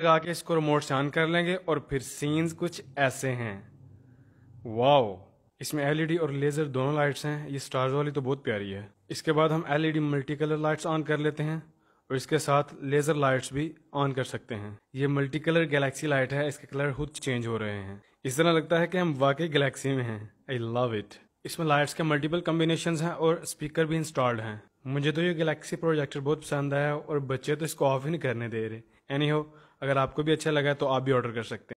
लगा के इसको रिमोट से ऑन कर लेंगे और फिर सीन्स कुछ ऐसे हैं वाओ इसमें एलईडी e और लेजर दोनों लाइट्स हैं ये स्टार्स वाली तो बहुत प्यारी है इसके बाद हम LED multi colour lights on कर लेते हैं और इसके साथ लेजर लाइट्स भी ऑन कर सकते हैं ये मल्टी कलर गैलेक्सी लाइट है इसके कलर खुद चेंज हो रहे हैं इस तरह लगता है कि हम वाकई गैलेक्सी में हैं आई लव इट इसमें लाइट्स के मल्टीपल कम्बिनेशन हैं और स्पीकर भी इंस्टॉल्ड हैं मुझे तो ये गैलेक्सी प्रोजेक्टर बहुत पसंद आया और बच्चे तो इसको ऑफ ही नहीं करने दे रहे एनी हो अगर आपको भी अच्छा लगा तो आप भी ऑर्डर कर सकते हैं